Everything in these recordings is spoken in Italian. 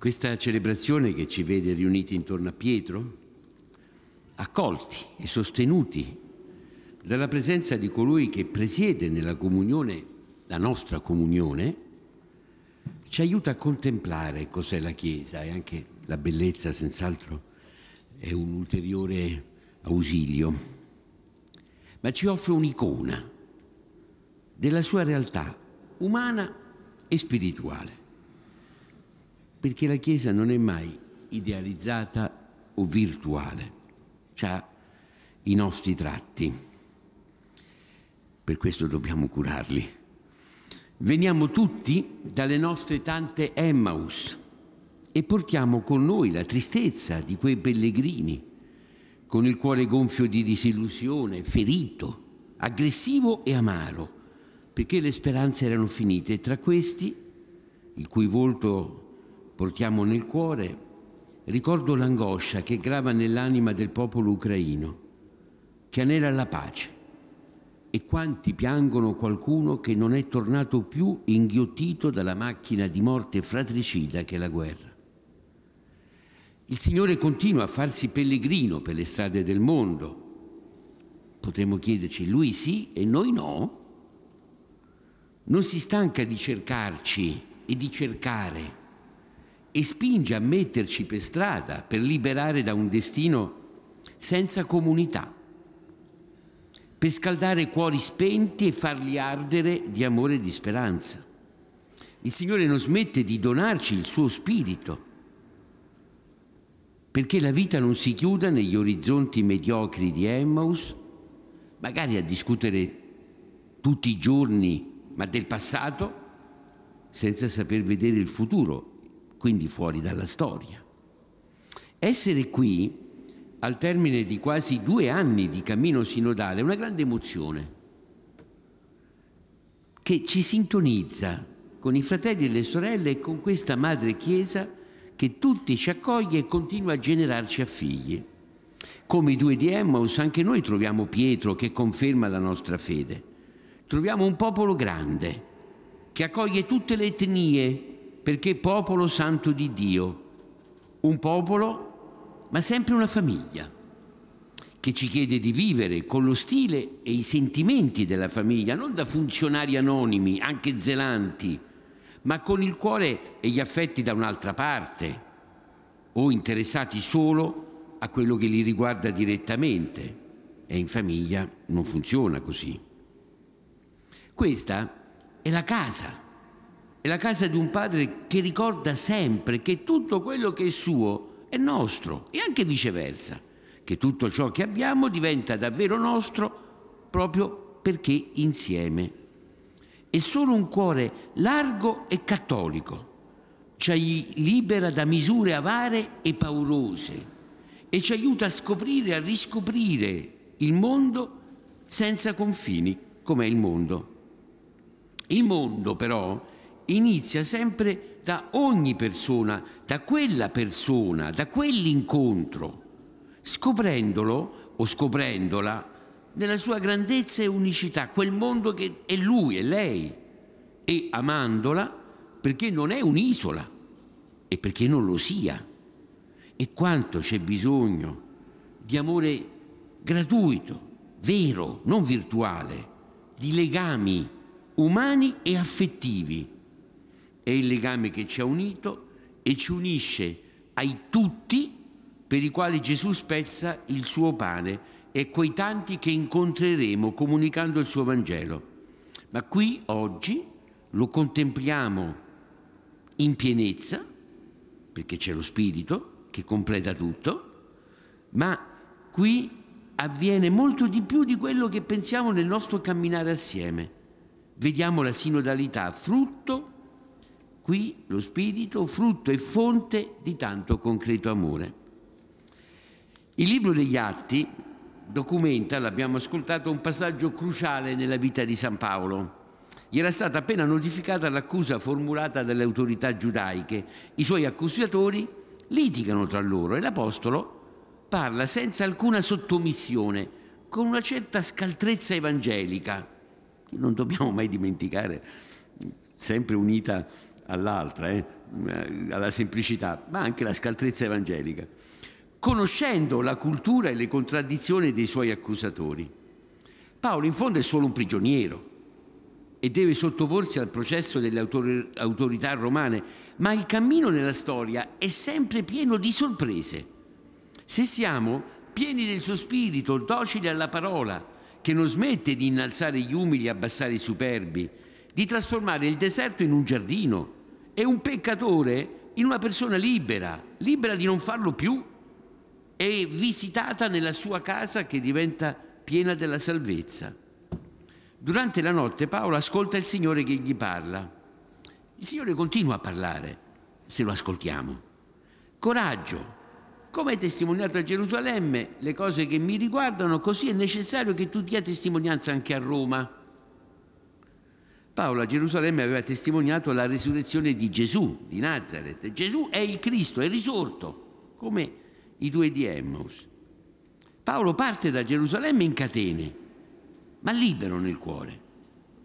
Questa celebrazione che ci vede riuniti intorno a Pietro, accolti e sostenuti dalla presenza di colui che presiede nella comunione, la nostra comunione, ci aiuta a contemplare cos'è la Chiesa e anche la bellezza senz'altro è un ulteriore ausilio, ma ci offre un'icona della sua realtà umana e spirituale perché la Chiesa non è mai idealizzata o virtuale, ha i nostri tratti, per questo dobbiamo curarli. Veniamo tutti dalle nostre tante Emmaus e portiamo con noi la tristezza di quei pellegrini, con il cuore gonfio di disillusione, ferito, aggressivo e amaro, perché le speranze erano finite e tra questi, il cui volto portiamo nel cuore, ricordo l'angoscia che grava nell'anima del popolo ucraino, che anela la pace. E quanti piangono qualcuno che non è tornato più inghiottito dalla macchina di morte fratricida che è la guerra. Il Signore continua a farsi pellegrino per le strade del mondo. Potremmo chiederci, Lui sì e noi no? Non si stanca di cercarci e di cercare e spinge a metterci per strada per liberare da un destino senza comunità, per scaldare cuori spenti e farli ardere di amore e di speranza. Il Signore non smette di donarci il suo spirito, perché la vita non si chiuda negli orizzonti mediocri di Emmaus, magari a discutere tutti i giorni, ma del passato, senza saper vedere il futuro quindi fuori dalla storia. Essere qui, al termine di quasi due anni di cammino sinodale, è una grande emozione che ci sintonizza con i fratelli e le sorelle e con questa madre Chiesa che tutti ci accoglie e continua a generarci a figli. Come i due di Emmaus, anche noi troviamo Pietro che conferma la nostra fede. Troviamo un popolo grande che accoglie tutte le etnie, perché popolo santo di Dio, un popolo ma sempre una famiglia che ci chiede di vivere con lo stile e i sentimenti della famiglia, non da funzionari anonimi, anche zelanti, ma con il cuore e gli affetti da un'altra parte o interessati solo a quello che li riguarda direttamente. E in famiglia non funziona così. Questa è la casa è la casa di un padre che ricorda sempre che tutto quello che è suo è nostro e anche viceversa, che tutto ciò che abbiamo diventa davvero nostro proprio perché insieme. E solo un cuore largo e cattolico ci libera da misure avare e paurose e ci aiuta a scoprire, e a riscoprire il mondo senza confini, come è il mondo. Il mondo però inizia sempre da ogni persona, da quella persona, da quell'incontro, scoprendolo o scoprendola nella sua grandezza e unicità, quel mondo che è lui, è lei, e amandola perché non è un'isola e perché non lo sia. E quanto c'è bisogno di amore gratuito, vero, non virtuale, di legami umani e affettivi è il legame che ci ha unito e ci unisce ai tutti per i quali Gesù spezza il suo pane e quei tanti che incontreremo comunicando il suo Vangelo. Ma qui oggi lo contempliamo in pienezza, perché c'è lo Spirito che completa tutto, ma qui avviene molto di più di quello che pensiamo nel nostro camminare assieme. Vediamo la sinodalità frutto qui lo spirito, frutto e fonte di tanto concreto amore. Il libro degli atti documenta, l'abbiamo ascoltato, un passaggio cruciale nella vita di San Paolo. Gli era stata appena notificata l'accusa formulata dalle autorità giudaiche. I suoi accusatori litigano tra loro e l'Apostolo parla senza alcuna sottomissione, con una certa scaltrezza evangelica, che non dobbiamo mai dimenticare, sempre unita all'altra, eh, eh, alla semplicità, ma anche la scaltrezza evangelica, conoscendo la cultura e le contraddizioni dei suoi accusatori. Paolo in fondo è solo un prigioniero e deve sottoporsi al processo delle autor- autorità romane, ma il cammino nella storia è sempre pieno di sorprese. Se siamo pieni del suo spirito, docili alla parola, che non smette di innalzare gli umili e abbassare i superbi, di trasformare il deserto in un giardino, è un peccatore in una persona libera, libera di non farlo più è visitata nella sua casa che diventa piena della salvezza. Durante la notte Paolo ascolta il Signore che gli parla. Il Signore continua a parlare se lo ascoltiamo. Coraggio, come hai testimoniato a Gerusalemme le cose che mi riguardano, così è necessario che tu dia testimonianza anche a Roma. Paolo a Gerusalemme aveva testimoniato la risurrezione di Gesù, di Nazareth. Gesù è il Cristo, è risorto, come i due di Emmaus. Paolo parte da Gerusalemme in catene, ma libero nel cuore,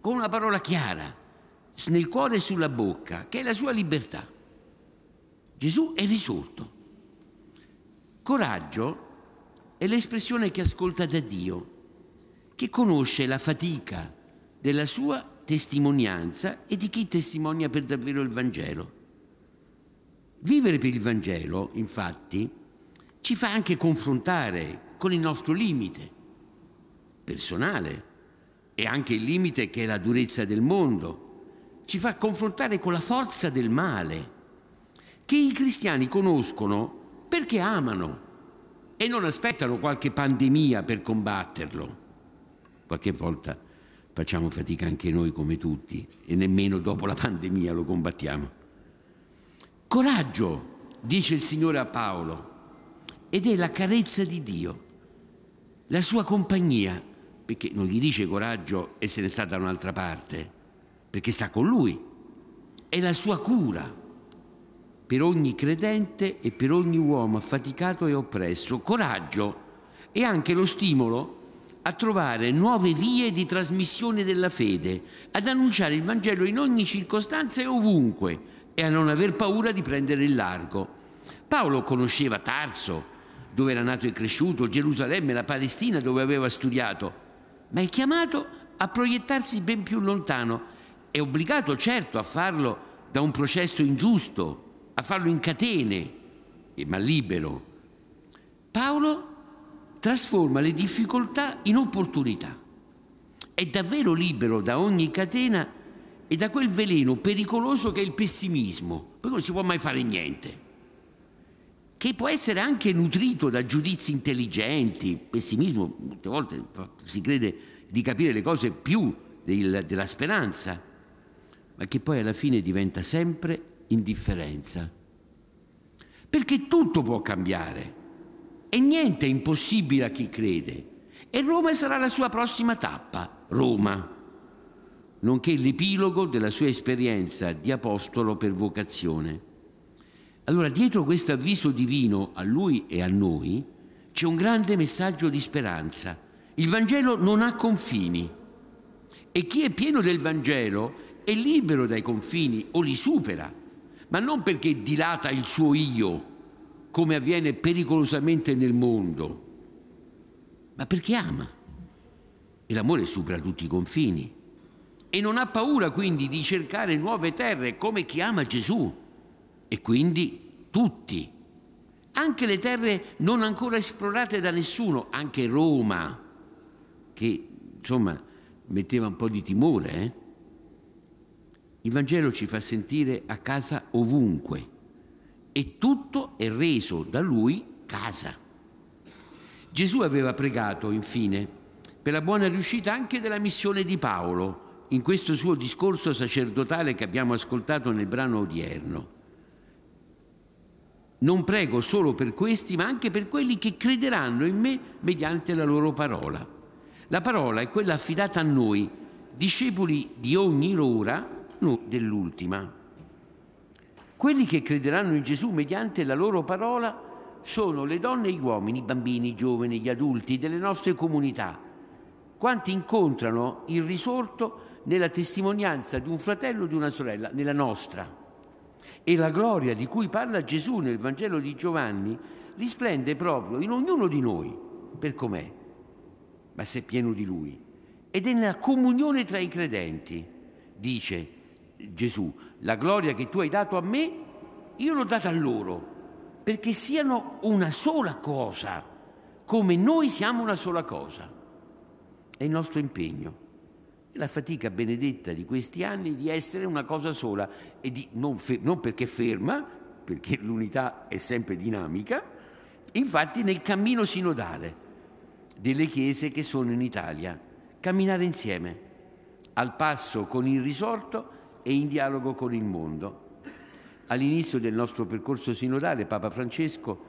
con una parola chiara, nel cuore e sulla bocca, che è la sua libertà. Gesù è risorto. Coraggio è l'espressione che ascolta da Dio, che conosce la fatica della sua testimonianza e di chi testimonia per davvero il Vangelo. Vivere per il Vangelo, infatti, ci fa anche confrontare con il nostro limite personale e anche il limite che è la durezza del mondo, ci fa confrontare con la forza del male che i cristiani conoscono perché amano e non aspettano qualche pandemia per combatterlo. Qualche volta facciamo fatica anche noi come tutti e nemmeno dopo la pandemia lo combattiamo. Coraggio, dice il Signore a Paolo, ed è la carezza di Dio, la sua compagnia, perché non gli dice coraggio e se ne sta da un'altra parte, perché sta con lui, è la sua cura per ogni credente e per ogni uomo affaticato e oppresso, coraggio è anche lo stimolo a trovare nuove vie di trasmissione della fede, ad annunciare il Vangelo in ogni circostanza e ovunque e a non aver paura di prendere il largo. Paolo conosceva Tarso, dove era nato e cresciuto, Gerusalemme, la Palestina, dove aveva studiato, ma è chiamato a proiettarsi ben più lontano. È obbligato, certo, a farlo da un processo ingiusto, a farlo in catene, ma libero. Paolo trasforma le difficoltà in opportunità. È davvero libero da ogni catena e da quel veleno pericoloso che è il pessimismo, per non si può mai fare niente, che può essere anche nutrito da giudizi intelligenti. Pessimismo, molte volte si crede di capire le cose più del, della speranza, ma che poi alla fine diventa sempre indifferenza. Perché tutto può cambiare. E niente è impossibile a chi crede. E Roma sarà la sua prossima tappa, Roma, nonché l'epilogo della sua esperienza di apostolo per vocazione. Allora, dietro questo avviso divino a lui e a noi, c'è un grande messaggio di speranza. Il Vangelo non ha confini e chi è pieno del Vangelo è libero dai confini o li supera, ma non perché dilata il suo io, come avviene pericolosamente nel mondo, ma perché ama. E l'amore supera tutti i confini. E non ha paura quindi di cercare nuove terre come chi ama Gesù. E quindi tutti. Anche le terre non ancora esplorate da nessuno, anche Roma, che insomma metteva un po' di timore. Eh? Il Vangelo ci fa sentire a casa ovunque e tutto è reso da lui casa. Gesù aveva pregato infine per la buona riuscita anche della missione di Paolo in questo suo discorso sacerdotale che abbiamo ascoltato nel brano odierno. Non prego solo per questi, ma anche per quelli che crederanno in me mediante la loro parola. La parola è quella affidata a noi, discepoli di ogni ora non dell'ultima. Quelli che crederanno in Gesù mediante la loro parola sono le donne e gli uomini, i bambini, i giovani, gli adulti delle nostre comunità, quanti incontrano il risorto nella testimonianza di un fratello o di una sorella, nella nostra. E la gloria di cui parla Gesù nel Vangelo di Giovanni risplende proprio in ognuno di noi, per com'è, ma se è pieno di Lui. Ed è nella comunione tra i credenti, dice Gesù, la gloria che tu hai dato a me, io l'ho data a loro, perché siano una sola cosa, come noi siamo una sola cosa. È il nostro impegno, la fatica benedetta di questi anni di essere una cosa sola, e di, non, fe- non perché ferma, perché l'unità è sempre dinamica, infatti nel cammino sinodale delle chiese che sono in Italia, camminare insieme, al passo con il risorto, e in dialogo con il mondo. All'inizio del nostro percorso sinodale Papa Francesco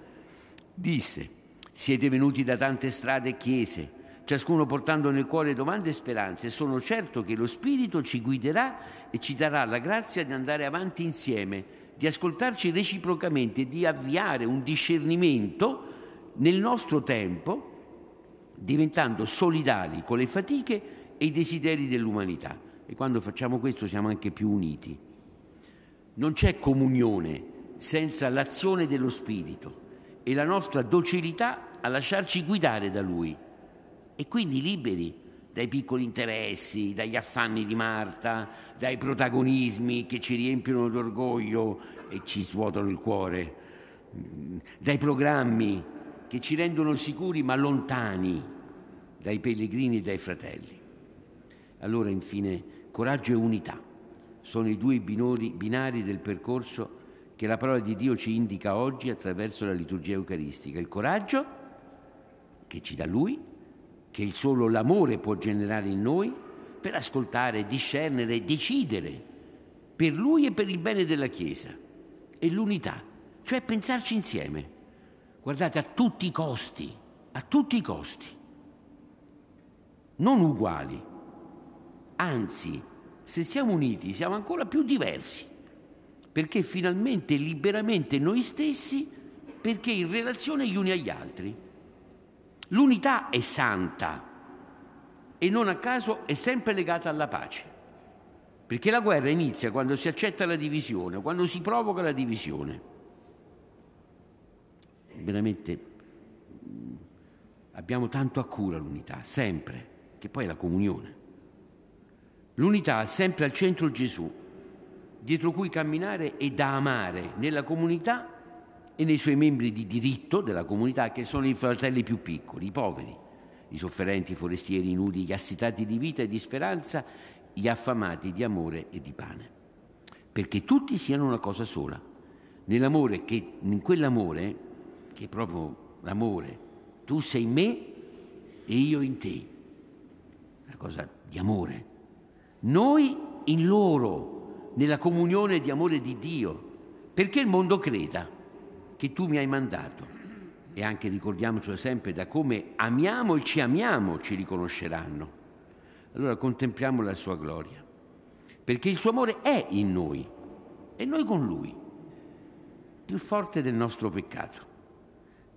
disse siete venuti da tante strade e chiese, ciascuno portando nel cuore domande e speranze. Sono certo che lo Spirito ci guiderà e ci darà la grazia di andare avanti insieme, di ascoltarci reciprocamente, di avviare un discernimento nel nostro tempo, diventando solidali con le fatiche e i desideri dell'umanità e quando facciamo questo siamo anche più uniti. Non c'è comunione senza l'azione dello Spirito e la nostra docilità a lasciarci guidare da Lui e quindi liberi dai piccoli interessi, dagli affanni di Marta, dai protagonismi che ci riempiono d'orgoglio e ci svuotano il cuore, mm, dai programmi che ci rendono sicuri ma lontani dai pellegrini e dai fratelli. Allora infine Coraggio e unità sono i due binori, binari del percorso che la parola di Dio ci indica oggi attraverso la liturgia eucaristica. Il coraggio che ci dà Lui, che il solo l'amore può generare in noi, per ascoltare, discernere, decidere per Lui e per il bene della Chiesa. E l'unità, cioè pensarci insieme. Guardate, a tutti i costi, a tutti i costi. Non uguali, Anzi, se siamo uniti siamo ancora più diversi, perché finalmente liberamente noi stessi, perché in relazione gli uni agli altri. L'unità è santa e non a caso è sempre legata alla pace, perché la guerra inizia quando si accetta la divisione, quando si provoca la divisione. Veramente abbiamo tanto a cura l'unità, sempre, che poi è la comunione. L'unità ha sempre al centro Gesù, dietro cui camminare e da amare nella comunità e nei suoi membri di diritto della comunità che sono i fratelli più piccoli, i poveri, i sofferenti, i forestieri, i nudi, gli assitati di vita e di speranza, gli affamati di amore e di pane. Perché tutti siano una cosa sola, nell'amore che, in quell'amore, che è proprio l'amore, tu sei in me e io in te, una cosa di amore noi in loro, nella comunione di amore di Dio, perché il mondo creda che tu mi hai mandato. E anche ricordiamoci sempre da come amiamo e ci amiamo ci riconosceranno. Allora contempliamo la sua gloria, perché il suo amore è in noi e noi con lui, più forte del nostro peccato.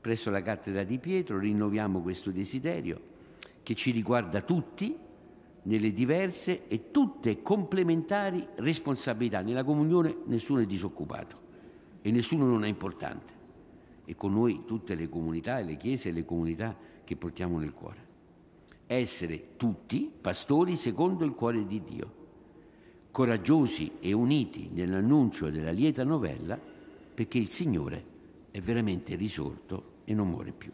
Presso la cattedra di Pietro rinnoviamo questo desiderio che ci riguarda tutti nelle diverse e tutte complementari responsabilità. Nella comunione nessuno è disoccupato e nessuno non è importante. E con noi tutte le comunità e le chiese e le comunità che portiamo nel cuore. Essere tutti pastori secondo il cuore di Dio, coraggiosi e uniti nell'annuncio della lieta novella perché il Signore è veramente risorto e non muore più.